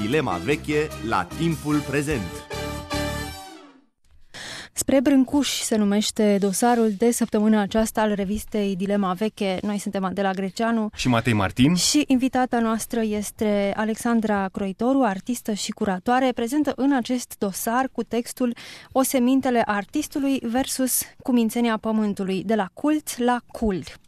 Dilema veche la timpul prezent. Spre Brâncuș se numește dosarul de săptămână aceasta al revistei Dilema Veche. Noi suntem Adela Greceanu și Matei Martin și invitata noastră este Alexandra Croitoru, artistă și curatoare, prezentă în acest dosar cu textul O semintele artistului versus cumințenia pământului, de la cult la cult.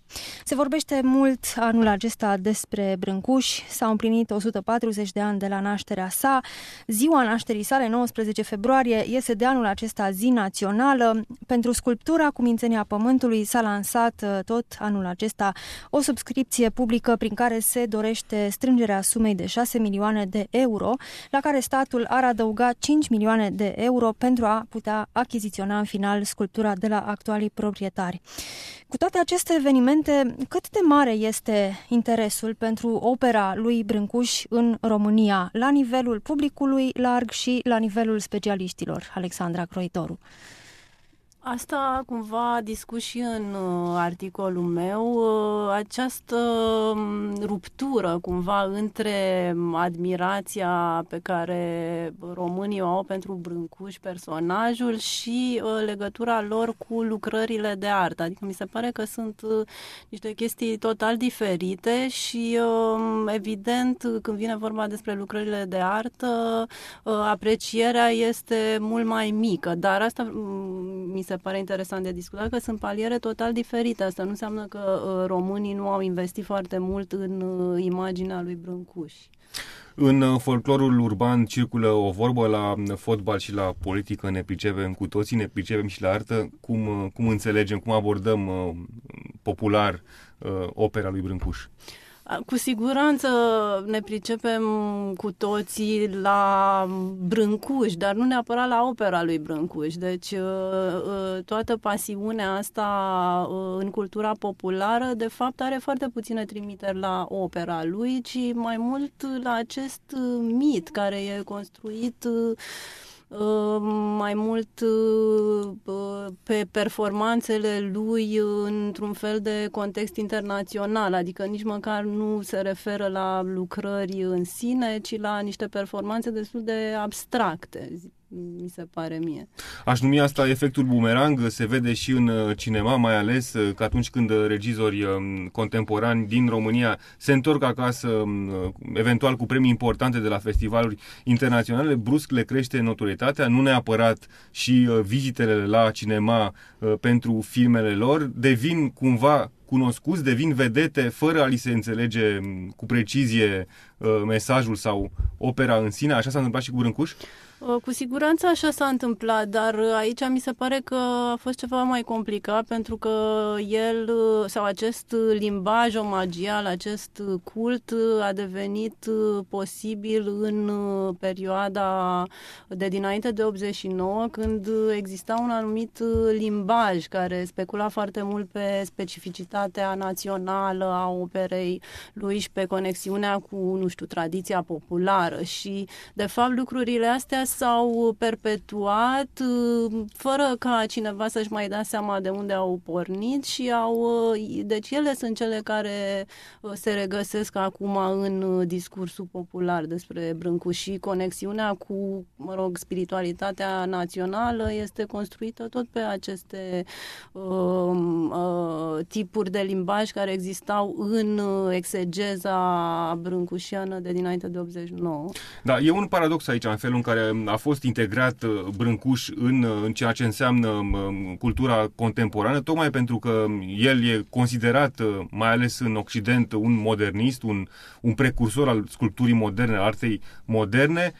Se vorbește mult anul acesta despre Brâncuș. S-au împlinit 140 de ani de la nașterea sa. Ziua nașterii sale, 19 februarie, este de anul acesta zi națională. Pentru sculptura cu mințenia pământului s-a lansat uh, tot anul acesta o subscripție publică prin care se dorește strângerea sumei de 6 milioane de euro, la care statul ar adăuga 5 milioane de euro pentru a putea achiziționa în final sculptura de la actualii proprietari. Cu toate aceste evenimente, cât de mare este interesul pentru opera lui Brâncuș în România, la nivelul publicului larg și la nivelul specialiștilor, Alexandra Croitoru? Asta cumva discut și în uh, articolul meu, uh, această um, ruptură cumva între um, admirația pe care românii o au pentru Brâncuș, personajul, și uh, legătura lor cu lucrările de artă. Adică mi se pare că sunt niște chestii total diferite și um, evident când vine vorba despre lucrările de artă, aprecierea este mult mai mică, dar asta mm, mi se se pare interesant de discutat, că sunt paliere total diferite. Asta nu înseamnă că uh, românii nu au investit foarte mult în uh, imaginea lui Brâncuș. În uh, folclorul urban circulă o vorbă la fotbal și la politică, ne pricepem cu toții, ne pricepem și la artă, cum, cum înțelegem, cum abordăm popular opera lui Brâncuș. Uh, cu siguranță ne pricepem cu toții la Brâncuș, dar nu neapărat la opera lui Brâncuș. Deci uh, uh, toată pasiunea asta uh, în cultura populară, de fapt, are foarte puține trimiteri la opera lui, ci mai mult la acest mit care e construit Ehm, mai mult eh, pe performanțele lui eh, într-un fel de context internațional, adică nici măcar nu se referă la lucrări în sine, ci la niște performanțe destul de abstracte, mi se pare mie. Aș numi asta efectul bumerang, se vede și în uh, cinema, mai ales uh, că atunci când uh, regizori um, contemporani din România se întorc acasă, um, eventual cu premii importante de la festivaluri internaționale, brusc le crește notorietatea, nu neapărat și vizitele la cinema pentru filmele lor, devin cumva cunoscuți, devin vedete fără a li se înțelege um, cu precizie mesajul sau opera în sine. Așa s-a întâmplat și cu Brâncuș? Uh, cu siguranță așa s-a întâmplat, dar uh, aici mi se pare că a fost ceva mai complicat pentru că el uh, sau acest limbaj omagial, acest cult a devenit posibil în perioada de dinainte de 89 când exista un anumit limbaj care specula foarte mult pe specificitatea națională a operei lui și pe conexiunea cu, nu știu, tradiția populară și de fapt lucrurile astea s-au perpetuat uh, fără ca cineva să-și mai dea seama de unde au pornit și au, uh, deci ele sunt cele care uh, se regăsesc acum în discursul popular despre Brâncu și conexiunea cu, mă rog, spiritualitatea națională este construită tot pe aceste uh, uh, tipuri de limbaj care existau în exegeza brâncușiană de dinainte de 89. Da, e un paradox aici, în felul în care Um, a fost integrat uh, Brâncuș în, uh, în ceea ce înseamnă um, um, cultura contemporană, tocmai pentru că el e considerat, uh, mai ales în Occident, un modernist, un, un precursor al sculpturii moderne, al artei moderne,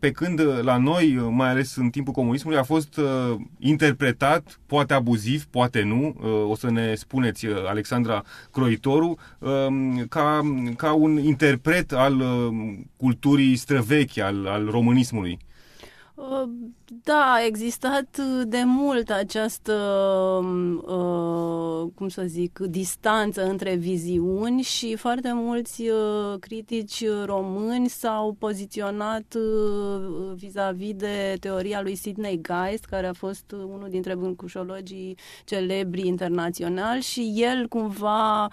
pe când la noi, mai ales în timpul comunismului, a fost interpretat, poate abuziv, poate nu, o să ne spuneți, Alexandra Croitoru, ca, ca un interpret al culturii străvechi, al, al românismului. Ă, da, a existat ă, de mult această, ă, cum să zic, distanță între viziuni și foarte mulți critici români s-au poziționat vis-a-vis de teoria lui Sidney Geist, care a fost unul dintre bâncușologii celebri internaționali și el cumva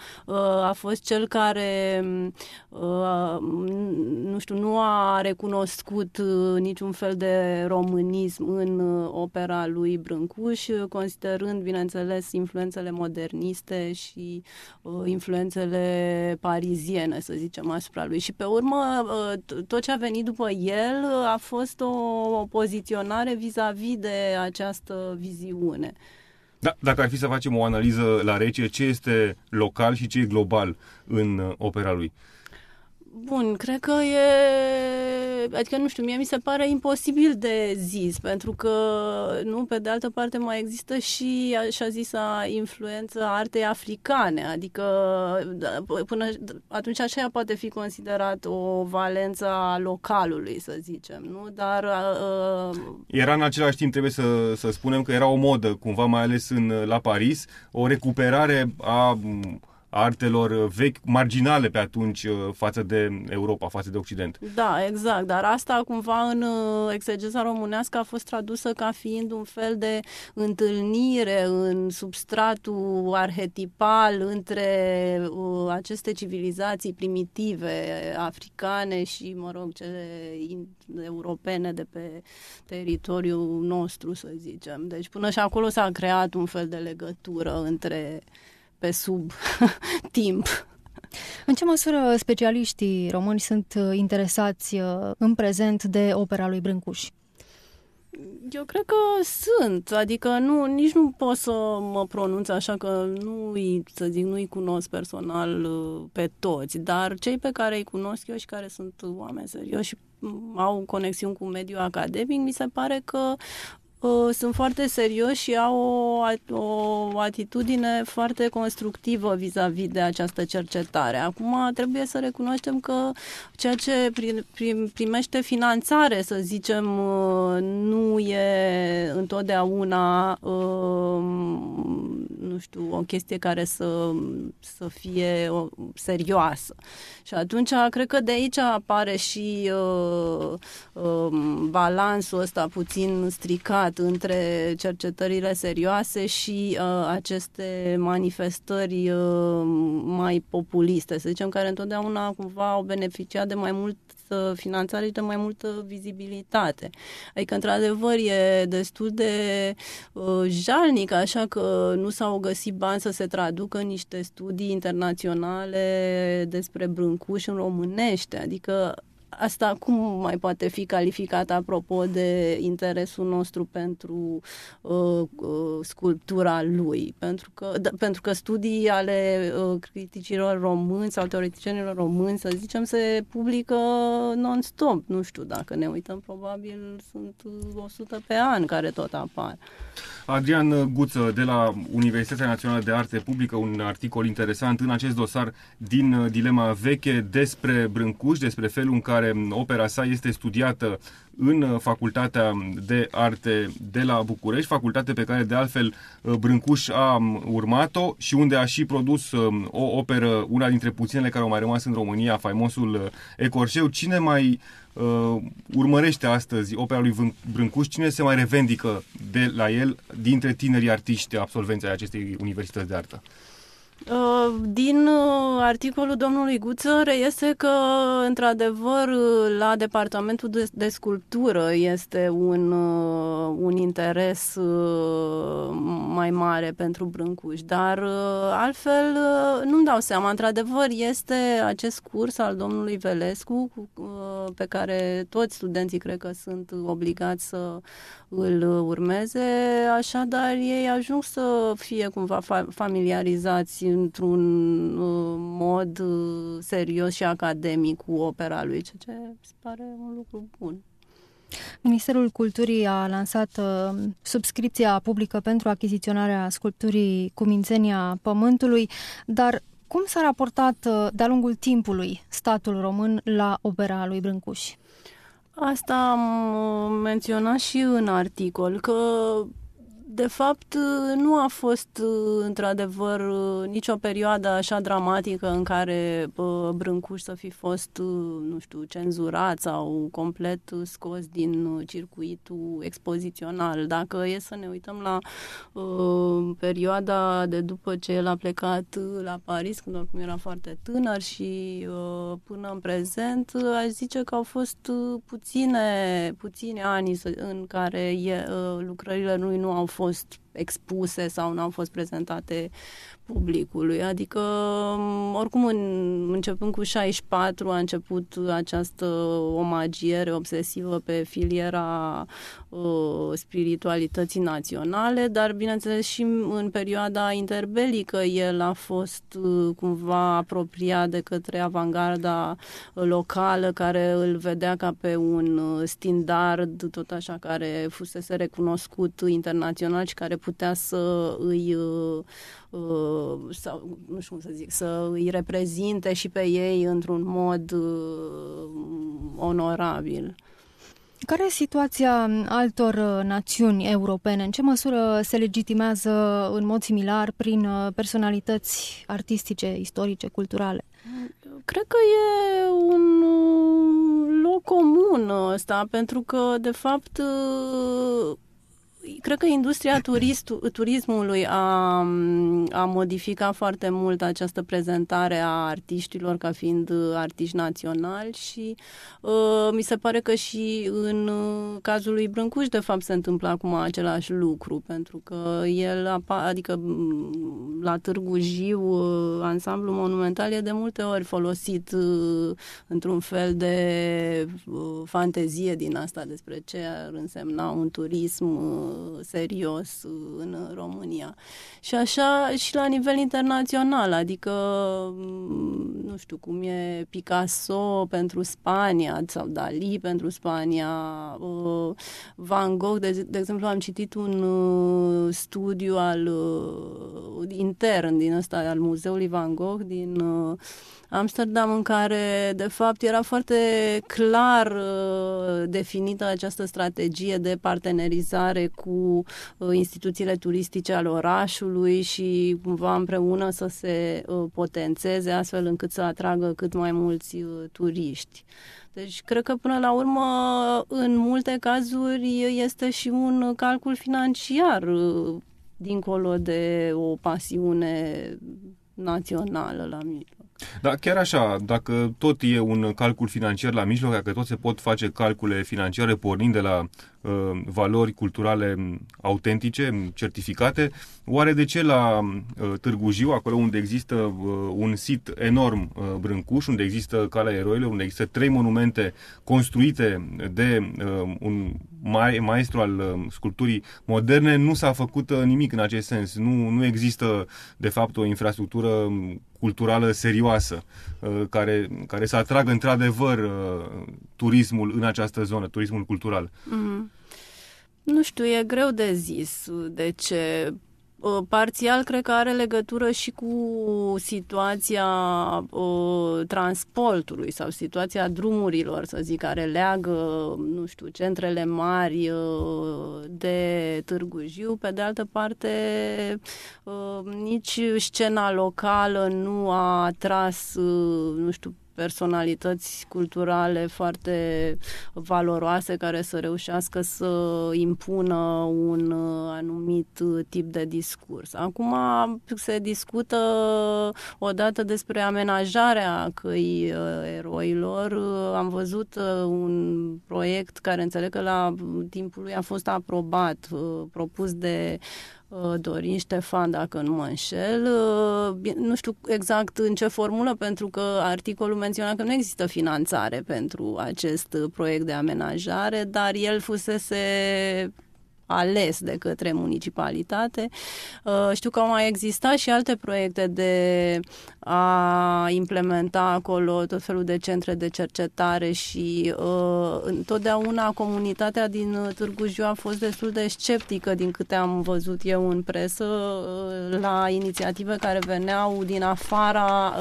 a fost cel care, nu știu, nu a recunoscut niciun fel de românism în uh, opera lui Brâncuș, uh, considerând, bineînțeles, influențele moderniste și uh, influențele pariziene, să zicem, asupra lui. Și pe urmă, tot ce a venit după el a fost o poziționare vis-a-vis de această viziune. Da, dacă ar fi să facem o analiză la rece, ce este local și ce e global în opera lui? Bun, cred că e... Adică, nu știu, mie mi se pare imposibil de zis, pentru că, nu, pe de altă parte mai există și, așa zisa, influența artei africane, adică da, până atunci aceea poate fi considerat o valență a localului, să zicem, nu? Dar... Uh... Era în același timp, trebuie să, să spunem că era o modă, cumva, mai ales în, la Paris, o recuperare a artelor uh, vechi, marginale pe atunci uh, față de Europa, față de Occident. Da, exact, dar asta cumva în uh, exegeza românească a fost tradusă ca fiind un fel de întâlnire în substratul arhetipal între aceste civilizații primitive africane și, mă rog, cele europene de pe teritoriul nostru, să zicem. Deci până și acolo s-a creat un fel de legătură între pe sub timp. În ce măsură specialiștii români sunt uh, interesați uh, în prezent de opera lui Brâncuș? Eu cred că sunt, adică nu, nici nu pot să mă pronunț așa că nu să zic, nu-i cunosc personal uh, pe toți, dar cei pe care îi cunosc eu și care sunt oameni serioși au conexiuni cu mediul academic, mi se pare că Uh, sunt foarte serioși și au o, o atitudine foarte constructivă vis-a-vis de această cercetare. Acum trebuie să recunoaștem că ceea ce prim, prim, primește finanțare, să zicem, uh, nu e întotdeauna um, nu știu, o chestie care să, să fie o, serioasă. Și atunci, cred că de aici apare și uh, uh, balansul ăsta puțin stricat între cercetările serioase și uh, aceste manifestări uh, mai populiste, să zicem, care întotdeauna cumva au beneficiat de mai mult multă finanțare și de mai multă vizibilitate. Adică, într-adevăr, e destul de uh, jalnic, așa că nu s-au găsit bani să se traducă niște studii internaționale despre Brâncuș în românește. Adică Asta cum mai poate fi calificat apropo de interesul nostru pentru uh, uh, sculptura lui? Pentru că, da, pentru că studii ale uh, criticilor români sau teoreticienilor români, să zicem, se publică non-stop. Nu știu, dacă ne uităm, probabil sunt 100 uh, pe an care tot apar. Adrian Guță de la Universitatea Națională de Arte publică un articol interesant în acest dosar din uh, Dilema Veche despre Brâncuș, despre felul în care care opera sa este studiată în uh, Facultatea de Arte de la București, facultate pe care de altfel uh, Brâncuș a urmat-o și unde a și produs uh, o operă, una dintre puținele care au mai rămas în România, faimosul Ecorșeu. Cine mai uh, urmărește astăzi opera lui Brâncuș? Cine se mai revendică de la el dintre tinerii artiști absolvenți ai acestei universități de artă? Uh, din uh, articolul domnului Guță reiese că, într-adevăr, uh, la Departamentul de, de Sculptură este un, un interes mai mare pentru Brâncuș, dar altfel nu-mi dau seama. Într-adevăr, este acest curs al domnului Velescu pe care toți studenții cred că sunt obligați să îl urmeze, așadar ei ajung să fie cumva familiarizați într-un uh, mod uh, serios și academic cu opera lui, ceea ce se pare un lucru bun. Ministerul Culturii a lansat uh, subscripția publică pentru achiziționarea sculpturii mințenia Pământului, dar cum s-a raportat uh, de-a lungul timpului statul român la opera lui Brâncuși? Asta am uh, menționat și în articol, că de fapt, uh, nu a fost, uh, într-adevăr, uh, nicio perioadă așa dramatică în care Brâncuș să fi fost, nu știu, cenzurat sau complet scos din circuitul expozițional. Dacă e să ne uităm la uh, perioada de după ce el a plecat la Paris, când oricum era foarte tânăr și uh, până în prezent, aș zice că au fost puține, puține ani în care e, uh, lucrările lui nu au fost most expuse sau n-au fost prezentate publicului. Adică, mm, oricum, în, începând cu 64 a început această omagiere obsesivă pe filiera uh, spiritualității naționale, dar, bineînțeles, și în perioada interbelică el a fost uh, cumva apropiat de către avangarda locală care îl vedea ca pe un uh, standard, tot așa, care fusese recunoscut internațional și care putea să îi uh, uh, sau, nu știu cum să zic, să îi reprezinte și pe ei într-un mod uh, onorabil. Care e situația altor națiuni europene? În ce măsură se legitimează în mod similar prin personalități artistice, istorice, culturale? Cred că e un loc comun ăsta, pentru că, de fapt, cred că industria turist, turismului a, a modificat foarte mult această prezentare a artiștilor ca fiind uh, artiști naționali și uh, mi se pare că și în uh, cazul lui Brâncuș, de fapt, se întâmplă acum același lucru, pentru că el, adică mm, la Târgu Jiu, uh, ansamblu monumental e de multe ori folosit uh, într-un fel de uh, fantezie din asta despre ce ar însemna un turism uh, serios uh, în uh, România. Și așa și la nivel internațional, adică, mm, nu știu cum e Picasso pentru Spania sau Dali pentru Spania, uh, Van Gogh, de, de exemplu, am citit un studiu al intern din ăsta, al muzeului Van Gogh din Amsterdam, în care, de fapt, era foarte clar definită această strategie de partenerizare cu uh, instituțiile turistice ale orașului și cumva împreună să se uh, potențeze astfel încât să atragă cât mai mulți uh, turiști. Deci, cred că până la urmă, în multe cazuri, este și un calcul financiar dincolo de o pasiune națională la mine. Da, chiar așa, dacă tot e un calcul financiar la mijloc, dacă tot se pot face calcule financiare pornind de la uh, valori culturale mm, autentice, mm, certificate, oare de ce la mm, uh, Târgu Jiu, acolo unde există uh, un sit enorm uh, brâncuș, unde există Calea Eroilor, unde există trei monumente construite de uh, un mare, maestru al um, sculpturii moderne, nu s-a făcut uh, nimic în acest sens. Nu, nu există, de fapt, o infrastructură um, culturală serioasă uh, care, care să atragă, într-adevăr, uh, turismul în această zonă, turismul cultural. Mm-hmm. Nu știu, e greu de zis de ce Uh, parțial, cred că are legătură și cu situația uh, transportului sau situația drumurilor, să zic, care leagă, nu știu, centrele mari uh, de Târgu Jiu. Pe de altă parte, uh, nici scena locală nu a atras, uh, nu știu, personalități culturale foarte valoroase care să reușească să impună un uh, anumit uh, tip de discurs. Acum se discută odată despre amenajarea căi uh, eroilor. Am văzut un proiect care înțeleg că la timpul lui a fost aprobat, propus de Uh, Dorin Ștefan, dacă nu mă înșel. Uh, nu știu exact în ce formulă, pentru că articolul menționa că nu există finanțare pentru acest proiect de amenajare, dar el fusese ales de către municipalitate. Uh, știu că au mai existat și alte proiecte de a implementa acolo tot felul de centre de cercetare și uh, întotdeauna comunitatea din Târgu Jiu a fost destul de sceptică din câte am văzut eu în presă uh, la inițiative care veneau din afara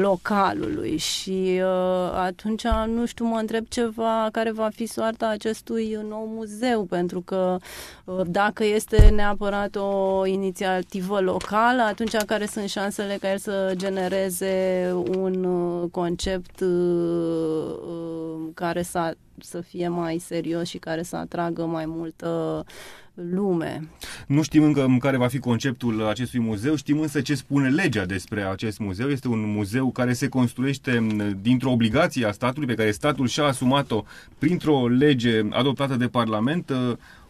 localului și uh, atunci, nu știu, mă întreb ceva care va fi soarta acestui nou muzeu, pentru că uh, dacă este neapărat o inițiativă locală, atunci care sunt șansele ca el să genereze un uh, concept uh, uh, care să, să fie mai serios și care să atragă mai multă uh, lume. Nu știm încă în care va fi conceptul acestui muzeu, știm însă ce spune legea despre acest muzeu. Este un muzeu care se construiește dintr-o obligație a statului pe care statul și-a asumat-o printr-o lege adoptată de Parlament.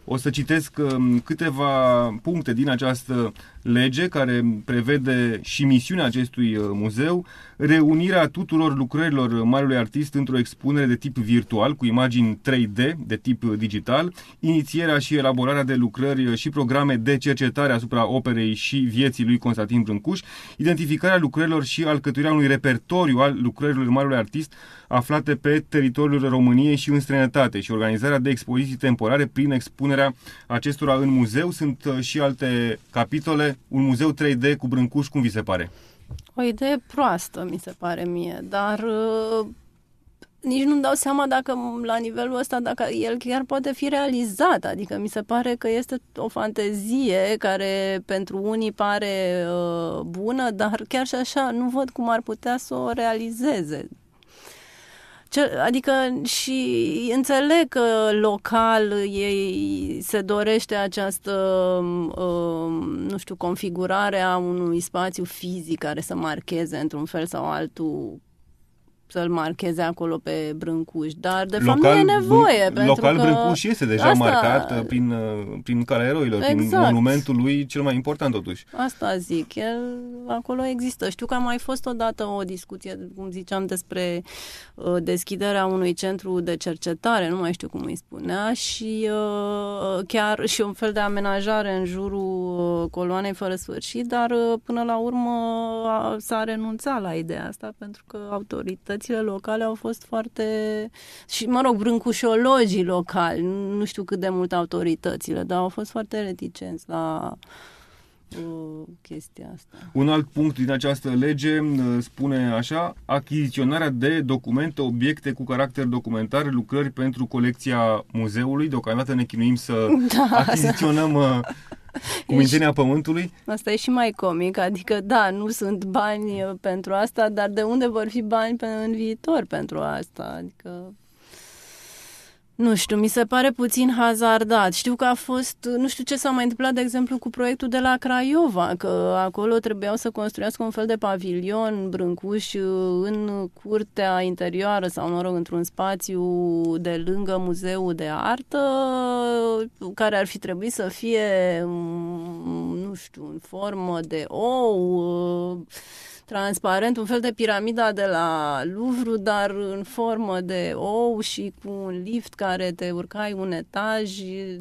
O să citesc câteva puncte din această lege care prevede și misiunea acestui uh, muzeu, reunirea tuturor lucrărilor marelui artist într-o expunere de tip virtual, cu imagini 3D de tip uh, digital, inițierea și elaborarea de lucrări uh, și programe de cercetare asupra operei și vieții lui Constantin Brâncuș, identificarea lucrărilor și alcătuirea unui repertoriu al lucrărilor marelui artist aflate pe teritoriul României și în străinătate și organizarea de expoziții temporare prin expunerea acestora în muzeu. Sunt și alte capitole un muzeu 3D cu Brâncuș, cum vi se pare? O idee proastă, mi se pare mie, dar uh, nici nu-mi dau seama dacă la nivelul ăsta, dacă el chiar poate fi realizat. Adică mi se pare că este o fantezie care pentru unii pare uh, bună, dar chiar și așa nu văd cum ar putea să o realizeze. Ce, adică și înțeleg că local ei se dorește această, um, nu știu, configurare a unui spațiu fizic care să marcheze într-un fel sau altul să-l marcheze acolo pe Brâncuș, dar de local, fapt nu e nevoie. Br- local că Brâncuș este deja asta... marcat uh, prin, uh, prin calea eroilor, exact. prin monumentul lui cel mai important totuși. Asta zic, el acolo există. Știu că a mai fost odată o discuție, cum ziceam, despre uh, deschiderea unui centru de cercetare, nu mai știu cum îi spunea, și chiar și un fel de amenajare în jurul coloanei fără sfârșit, dar până la urmă s-a renunțat la ideea asta pentru că autorități autoritățile locale au fost foarte... și, mă rog, brâncușologii locali, nu știu cât de mult autoritățile, dar au fost foarte reticenți la uh, chestia asta. Un alt punct din această lege uh, spune așa, achiziționarea de documente, obiecte cu caracter documentar, lucrări pentru colecția muzeului. Deocamdată ne chinuim să da, achiziționăm da cu minținia pământului. Asta e și mai comic, adică da, nu sunt bani uh, pentru asta, dar de unde vor fi bani pe, în viitor pentru asta? Adică nu știu, mi se pare puțin hazardat. Știu că a fost, nu știu ce s-a mai întâmplat, de exemplu, cu proiectul de la Craiova, că acolo trebuiau să construiască un fel de pavilion brâncuș uh, în curtea interioară sau, mă rog, într-un spațiu de lângă muzeul de artă, care ar fi trebuit să fie, mm, nu știu, în formă de ou, uh, transparent, un fel de piramida de la Louvre, dar în formă de ou și cu un lift care te urcai un etaj,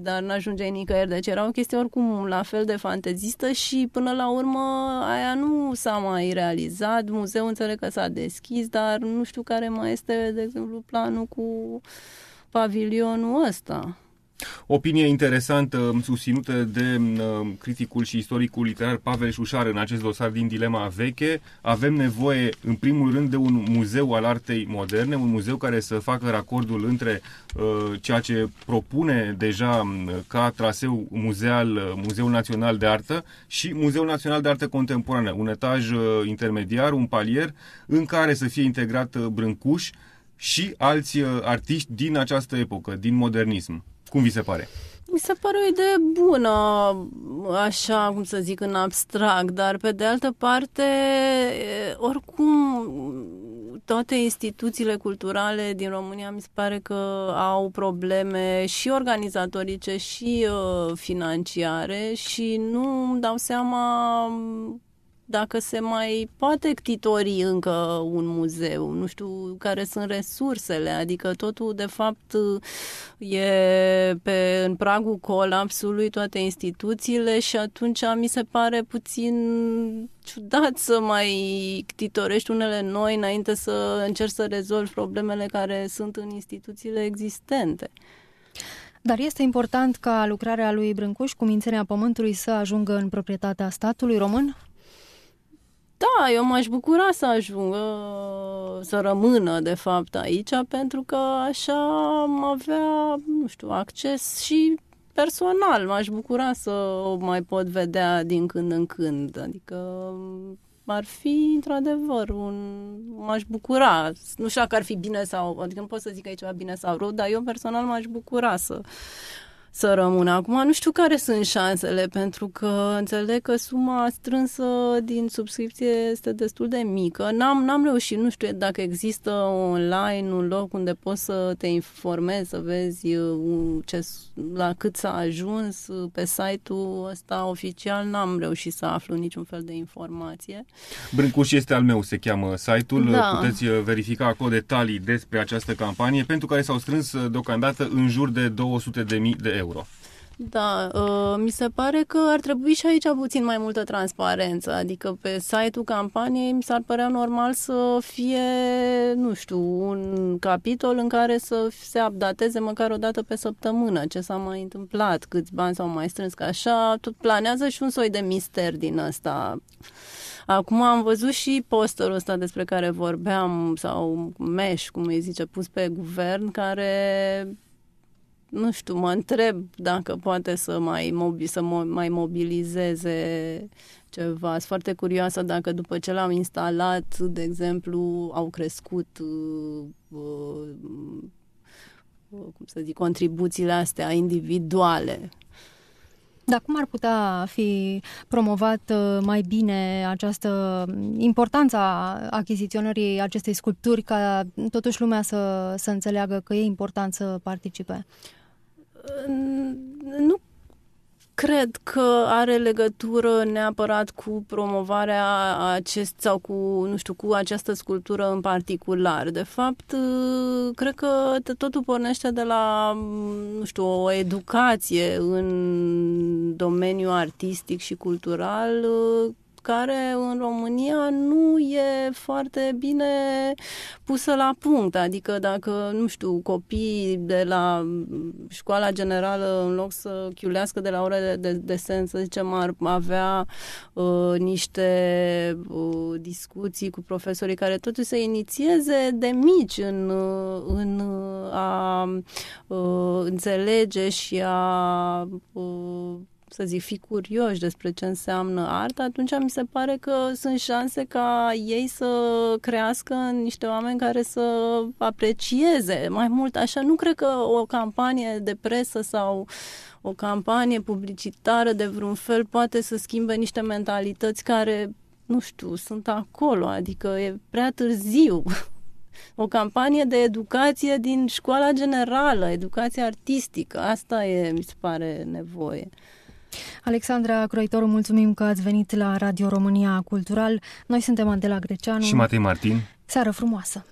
dar nu ajungeai nicăieri. Deci era o chestie oricum la fel de fantezistă și până la urmă aia nu s-a mai realizat. Muzeul înțeleg că s-a deschis, dar nu știu care mai este, de exemplu, planul cu pavilionul ăsta. Opinie interesantă um, susținută de um, criticul și istoricul literar Pavel Șușar în acest dosar din Dilema Veche. Avem nevoie, în primul rând, de un muzeu al artei moderne, un muzeu care să facă racordul între uh, ceea ce propune deja um, ca traseu muzeal uh, Muzeul Național de Artă și Muzeul Național de Artă Contemporană, un etaj uh, intermediar, un palier, în care să fie integrat uh, Brâncuș și alți artiști din această epocă, din modernism. Cum vi se pare? Mi se pare o idee bună, așa cum să zic, în abstract, dar pe de altă parte, oricum, toate instituțiile culturale din România mi se pare că au probleme și organizatorice și uh, financiare și nu îmi dau seama dacă se mai poate ctitori încă un muzeu, nu știu care sunt resursele, adică totul de fapt e pe, în pragul colapsului toate instituțiile și atunci mi se pare puțin ciudat să mai ctitorești unele noi înainte să încerci să rezolvi problemele care sunt în instituțiile existente. Dar este important ca lucrarea lui Brâncuș cu mințenia pământului să ajungă în proprietatea statului român? Da, eu m-aș bucura să ajung să rămână, de fapt, aici, pentru că așa am avea, nu știu, acces și personal. M-aș bucura să o mai pot vedea din când în când. Adică ar fi, într-adevăr, un... m-aș bucura. Nu știu dacă ar fi bine sau... Adică nu pot să zic aici ceva bine sau rău, dar eu personal m-aș bucura să să rămână. Acum nu știu care sunt șansele, pentru că înțeleg că suma strânsă din subscripție este destul de mică. N-am, n-am reușit, nu știu dacă există online un loc unde poți să te informezi, să vezi uh, ce, la cât s-a ajuns uh, pe site-ul ăsta oficial, n-am reușit să aflu niciun fel de informație. Brâncuș este al meu, se cheamă site-ul. Da. Puteți uh, verifica acolo detalii despre această campanie, pentru care s-au strâns deocamdată în jur de 200.000 de euro euro. Da, uh, mi se pare că ar trebui și aici puțin mai multă transparență, adică pe site-ul campaniei mi s-ar părea normal să fie, nu știu, un capitol în care să se updateze măcar o dată pe săptămână ce s-a mai întâmplat, câți bani s-au mai strâns, că așa tot planează și un soi de mister din ăsta. Acum am văzut și posterul ăsta despre care vorbeam, sau mesh, cum îi zice, pus pe guvern, care nu știu, mă întreb dacă poate să mai, mobi, să mo- mai mobilizeze ceva. Sunt foarte curioasă dacă după ce l-am instalat, de exemplu, au crescut uh, uh, uh cum să zic, contribuțiile astea individuale. Dar cum ar putea fi promovat uh, mai bine această importanță a achiziționării acestei sculpturi ca totuși lumea să, să înțeleagă că e important să participe? Nu cred că are legătură neapărat cu promovarea acest sau cu, nu știu, cu această sculptură în particular. De fapt, cred că totul pornește de la, nu știu, o educație în domeniul artistic și cultural care în România nu e foarte bine pusă la punct. Adică dacă, nu știu, copiii de la școala generală, în loc să chiulească de la orele de desen, să zicem, ar avea uh, niște uh, discuții cu profesorii care totuși se inițieze de mici în, uh, în uh, a uh, înțelege și a uh, să zic, fi curioși despre ce înseamnă artă, atunci mi se pare că sunt șanse ca ei să crească în niște oameni care să aprecieze mai mult. Așa, nu cred că o campanie de presă sau o campanie publicitară de vreun fel poate să schimbe niște mentalități care, nu știu, sunt acolo, adică e prea târziu o campanie de educație din școala generală, educație artistică. Asta e, mi se pare, nevoie. Alexandra Croitoru, mulțumim că ați venit la Radio România Cultural. Noi suntem Andela Greceanu și Matei Martin. Seară frumoasă!